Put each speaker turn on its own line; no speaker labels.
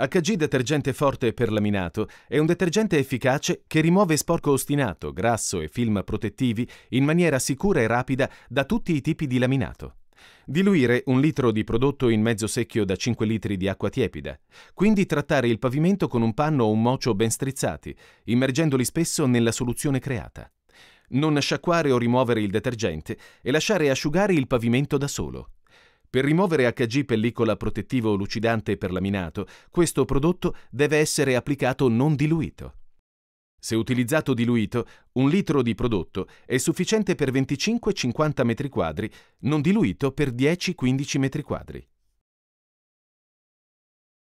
HG Detergente Forte per Laminato è un detergente efficace che rimuove sporco ostinato, grasso e film protettivi in maniera sicura e rapida da tutti i tipi di laminato. Diluire un litro di prodotto in mezzo secchio da 5 litri di acqua tiepida. Quindi trattare il pavimento con un panno o un mocio ben strizzati, immergendoli spesso nella soluzione creata. Non sciacquare o rimuovere il detergente e lasciare asciugare il pavimento da solo. Per rimuovere HG pellicola protettivo lucidante per laminato, questo prodotto deve essere applicato non diluito. Se utilizzato diluito, un litro di prodotto è sufficiente per 25-50 m2, non diluito per 10-15 m2.